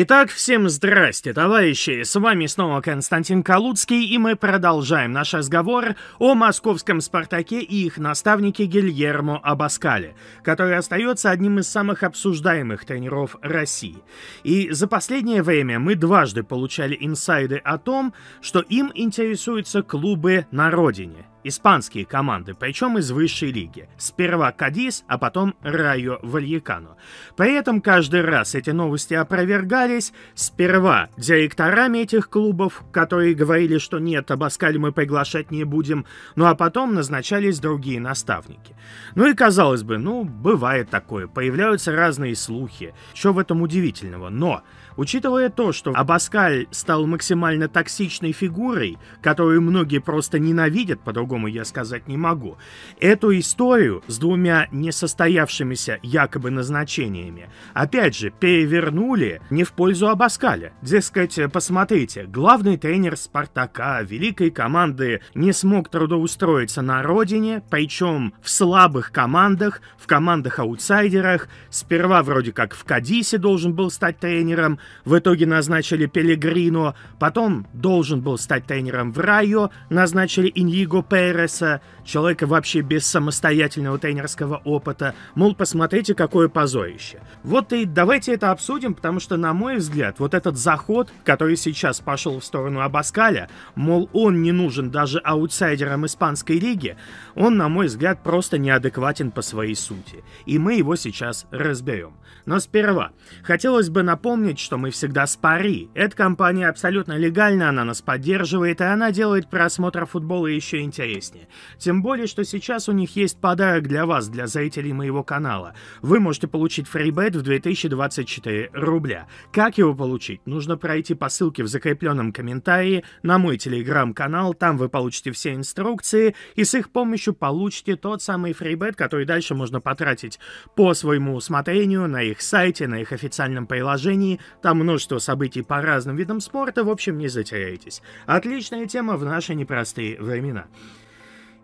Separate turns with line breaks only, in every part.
Итак, всем здрасте, товарищи! С вами снова Константин Калуцкий, и мы продолжаем наш разговор о московском «Спартаке» и их наставнике Гильермо Абаскале, который остается одним из самых обсуждаемых тренеров России. И за последнее время мы дважды получали инсайды о том, что им интересуются клубы на родине – испанские команды, причем из высшей лиги. Сперва Кадис, а потом Райо Вальякану. При этом каждый раз эти новости опровергались сперва директорами этих клубов, которые говорили, что нет, Абаскаль мы приглашать не будем, ну а потом назначались другие наставники. Ну и казалось бы, ну бывает такое, появляются разные слухи, что в этом удивительного, но Учитывая то, что Абаскаль стал максимально токсичной фигурой, которую многие просто ненавидят по по-другому я сказать не могу. Эту историю с двумя несостоявшимися якобы назначениями, опять же, перевернули не в пользу Абаскаля. Дескать, посмотрите, главный тренер Спартака, великой команды, не смог трудоустроиться на родине, причем в слабых командах, в командах-аутсайдерах, сперва вроде как в Кадисе должен был стать тренером, в итоге назначили Пелегрино, потом должен был стать тренером в Райо, назначили Иньего Пе Пейреса, человека вообще без самостоятельного тренерского опыта. Мол, посмотрите, какое позорище. Вот и давайте это обсудим, потому что, на мой взгляд, вот этот заход, который сейчас пошел в сторону Абаскаля, мол, он не нужен даже аутсайдерам испанской лиги, он, на мой взгляд, просто неадекватен по своей сути. И мы его сейчас разберем. Но сперва, хотелось бы напомнить, что мы всегда с Пари. Эта компания абсолютно легальна, она нас поддерживает, и она делает просмотр футбола еще интереснее интереснее. Тем более, что сейчас у них есть подарок для вас, для зрителей моего канала. Вы можете получить фрибет в 2024 рубля. Как его получить? Нужно пройти по ссылке в закрепленном комментарии на мой телеграм-канал, там вы получите все инструкции и с их помощью получите тот самый фрибет, который дальше можно потратить по своему усмотрению на их сайте, на их официальном приложении. Там множество событий по разным видам спорта, в общем, не затеряйтесь. Отличная тема в наши непростые времена.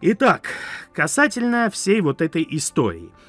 Итак, касательно всей вот этой истории –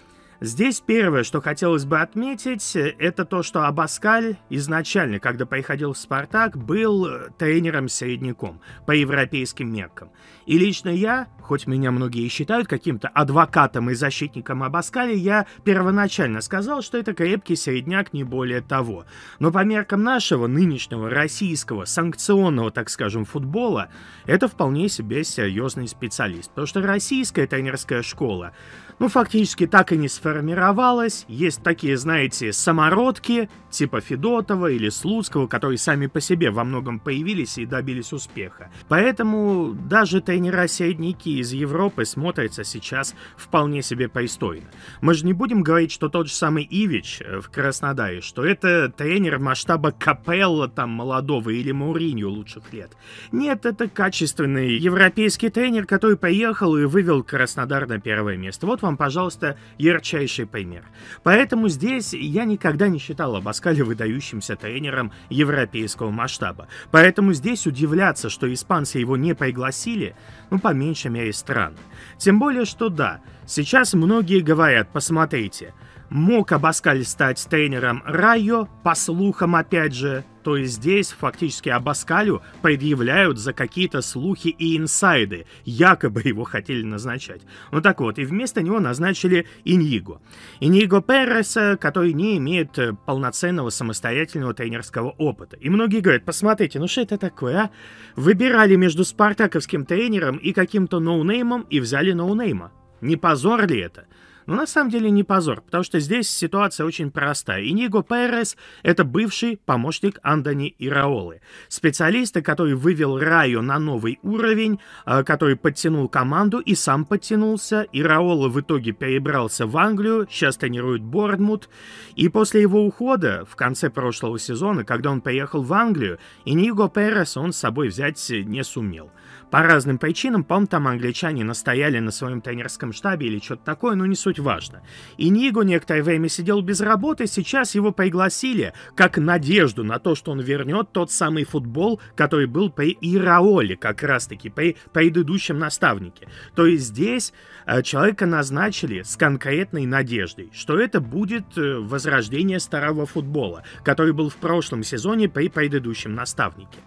Здесь первое, что хотелось бы отметить, э, это то, что Абаскаль изначально, когда приходил в «Спартак», был э, тренером-середняком по европейским меркам. И лично я, хоть меня многие считают каким-то адвокатом и защитником Абаскаля, я первоначально сказал, что это крепкий середняк, не более того. Но по меркам нашего нынешнего российского санкционного, так скажем, футбола, это вполне себе серьезный специалист. Потому что российская тренерская школа, ну, фактически так и не сформировалась сформировалась, есть такие, знаете, самородки, типа Федотова или Слуцкого, которые сами по себе во многом появились и добились успеха. Поэтому даже тренера-середняки из Европы смотрятся сейчас вполне себе пристойно. Мы же не будем говорить, что тот же самый Ивич э, в Краснодаре, что это тренер масштаба Капелла там молодого или Мауриньо лучших лет. Нет, это качественный европейский тренер, который поехал и вывел Краснодар на первое место. Вот вам, пожалуйста, ярчайший ярчайший пример. Поэтому здесь я никогда не считал Абаскаля выдающимся тренером европейского масштаба. Поэтому здесь удивляться, что испанцы его не пригласили, ну, по меньшей мере, странно. Тем более, что да, сейчас многие говорят, посмотрите, Мог Абаскаль стать тренером Райо, по слухам опять же, то есть здесь фактически Абаскалю предъявляют за какие-то слухи и инсайды, якобы его хотели назначать. Ну так вот, и вместо него назначили Иньиго. Иньиго Переса, который не имеет э, полноценного самостоятельного тренерского опыта. И многие говорят, посмотрите, ну что это такое, а? Выбирали между спартаковским тренером и каким-то ноунеймом и взяли ноунейма. Не позор ли это? Но на самом деле не позор, потому что здесь ситуация очень простая. Иниго Перес — это бывший помощник Андони Ираолы. Специалиста, который вывел Райо на новый уровень, э, который подтянул команду и сам подтянулся. Ираола в итоге перебрался в Англию, сейчас тренирует Борнмут. И после его ухода в конце прошлого сезона, когда он поехал в Англию, Иниго Перес он с собой взять не сумел. По разным причинам, по-моему, там англичане настояли на своем тренерском штабе или что-то такое, но не суть важно. И Нигу некоторое время сидел без работы, сейчас его пригласили как надежду на то, что он вернет тот самый футбол, который был при Ираоле, как раз-таки, при предыдущем наставнике. То есть здесь э, человека назначили с конкретной надеждой, что это будет э, возрождение старого футбола, который был в прошлом сезоне при предыдущем наставнике.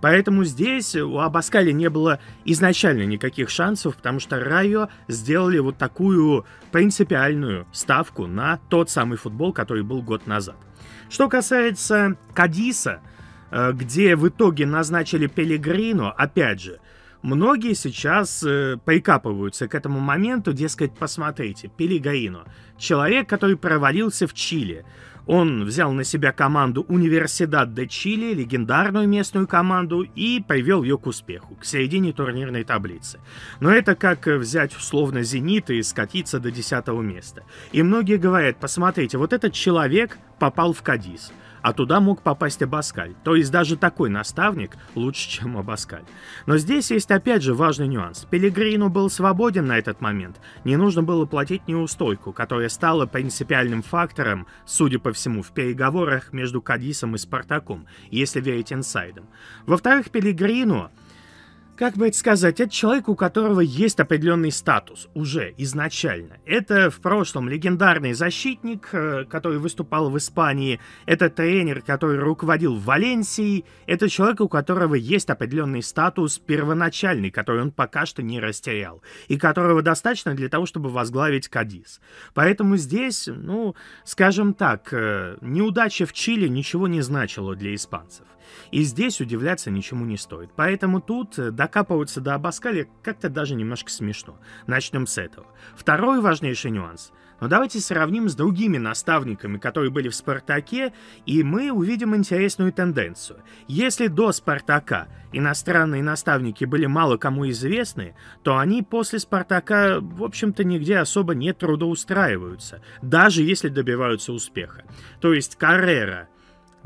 Поэтому здесь у Абаскали не было изначально никаких шансов, потому что Райо сделали вот такую принципиальную ставку на тот самый футбол, который был год назад. Что касается Кадиса, э, где в итоге назначили Пелегрино, опять же, многие сейчас э, прикапываются к этому моменту, дескать, посмотрите, Пелегрино, человек, который провалился в Чили, он взял на себя команду Универсидад де Чили, легендарную местную команду, и привел ее к успеху, к середине турнирной таблицы. Но это как взять условно «Зенит» и скатиться до 10 места. И многие говорят, посмотрите, вот этот человек попал в Кадис – а туда мог попасть Абаскаль. То есть даже такой наставник лучше, чем Абаскаль. Но здесь есть опять же важный нюанс. Пелегрино был свободен на этот момент. Не нужно было платить неустойку, которая стала принципиальным фактором, судя по всему, в переговорах между Кадисом и Спартаком, если верить инсайдам. Во-вторых, Пелегрино как бы это сказать, это человек, у которого есть определенный статус уже изначально. Это в прошлом легендарный защитник, э, который выступал в Испании, это тренер, который руководил Валенсией, это человек, у которого есть определенный статус первоначальный, который он пока что не растерял, и которого достаточно для того, чтобы возглавить Кадис. Поэтому здесь, ну, скажем так, э, неудача в Чили ничего не значила для испанцев. И здесь удивляться ничему не стоит. Поэтому тут э, докапываться до Абаскаля как-то даже немножко смешно. Начнем с этого. Второй важнейший нюанс. Но ну, давайте сравним с другими наставниками, которые были в «Спартаке», и мы увидим интересную тенденцию. Если до «Спартака» иностранные наставники были мало кому известны, то они после «Спартака», в общем-то, нигде особо не трудоустраиваются, даже если добиваются успеха. То есть Каррера —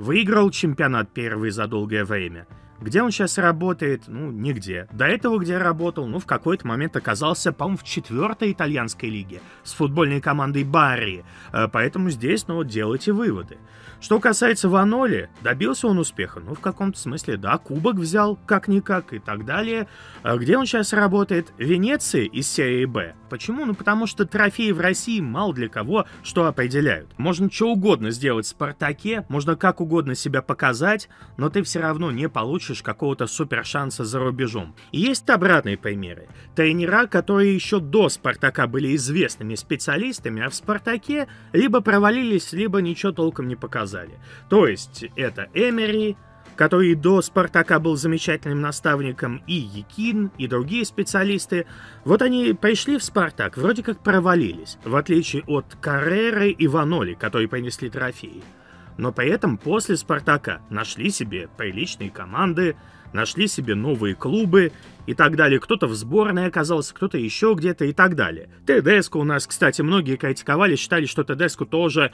Выиграл чемпионат первый за долгое время. Где он сейчас работает? Ну, нигде. До этого где работал? Ну, в какой-то момент оказался, по-моему, в четвертой итальянской лиге с футбольной командой Барри. Э, поэтому здесь, ну, вот делайте выводы. Что касается Ваноли, добился он успеха? Ну, в каком-то смысле, да, кубок взял как-никак и так далее. Э, где он сейчас работает? Венеции из серии «Б». Почему? Ну, потому что трофеи в России мало для кого что определяют. Можно что угодно сделать в «Спартаке», можно как угодно себя показать, но ты все равно не получишь получишь какого-то супер шанса за рубежом. И есть обратные примеры. Тренера, которые еще до «Спартака» были известными специалистами, а в «Спартаке» либо провалились, либо ничего толком не показали. То есть это Эмери, который до «Спартака» был замечательным наставником, и Якин, и другие специалисты. Вот они пришли в «Спартак», вроде как провалились, в отличие от Карреры и Ваноли, которые принесли трофеи но при этом после «Спартака» нашли себе приличные команды, нашли себе новые клубы и так далее. Кто-то в сборной оказался, кто-то еще где-то и так далее. ТДСК у нас, кстати, многие критиковали, считали, что ТДСК тоже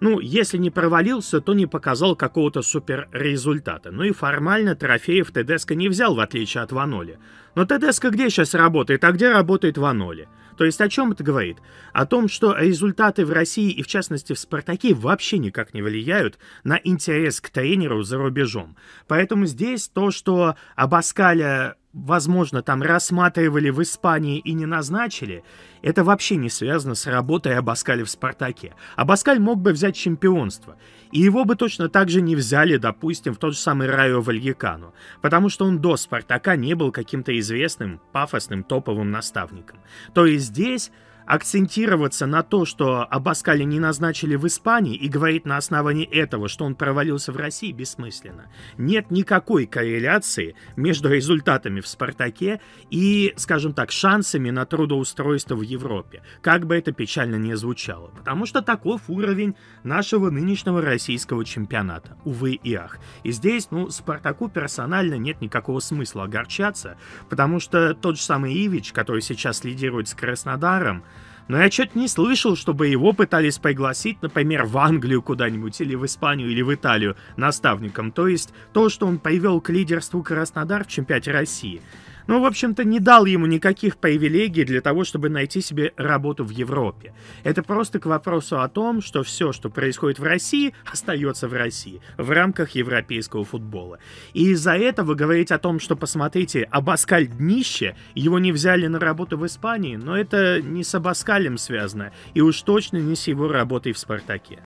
ну, если не провалился, то не показал какого-то супер результата. Ну и формально трофеев Тедеско не взял, в отличие от Ваноли. Но Тедеско где сейчас работает, а где работает Ваноли? То есть о чем это говорит? О том, что результаты в России и в частности в «Спартаке» вообще никак не влияют на интерес к тренеру за рубежом. Поэтому здесь то, что Абаскаля возможно, там рассматривали в Испании и не назначили, это вообще не связано с работой Абаскаля в «Спартаке». Абаскаль мог бы взять чемпионство, и его бы точно так же не взяли, допустим, в тот же самый Райо Вальякану, потому что он до «Спартака» не был каким-то известным, пафосным, топовым наставником. То есть здесь акцентироваться на то, что Абаскаля не назначили в Испании и говорить на основании этого, что он провалился в России, бессмысленно. Нет никакой корреляции между результатами в «Спартаке» и, скажем так, шансами на трудоустройство в Европе, как бы это печально ни звучало, потому что таков уровень нашего нынешнего российского чемпионата, увы и ах. И здесь, ну, «Спартаку» персонально нет никакого смысла огорчаться, потому что тот же самый Ивич, который сейчас лидирует с Краснодаром, но я что-то не слышал, чтобы его пытались пригласить, например, в Англию куда-нибудь, или в Испанию, или в Италию наставником. То есть то, что он привел к лидерству Краснодар в чемпионате России – ну, в общем-то, не дал ему никаких привилегий для того, чтобы найти себе работу в Европе. Это просто к вопросу о том, что все, что происходит в России, остается в России, в рамках европейского футбола. И из-за этого говорить о том, что, посмотрите, Абаскаль днище, его не взяли на работу в Испании, но это не с Абаскалем связано, и уж точно не с его работой в «Спартаке».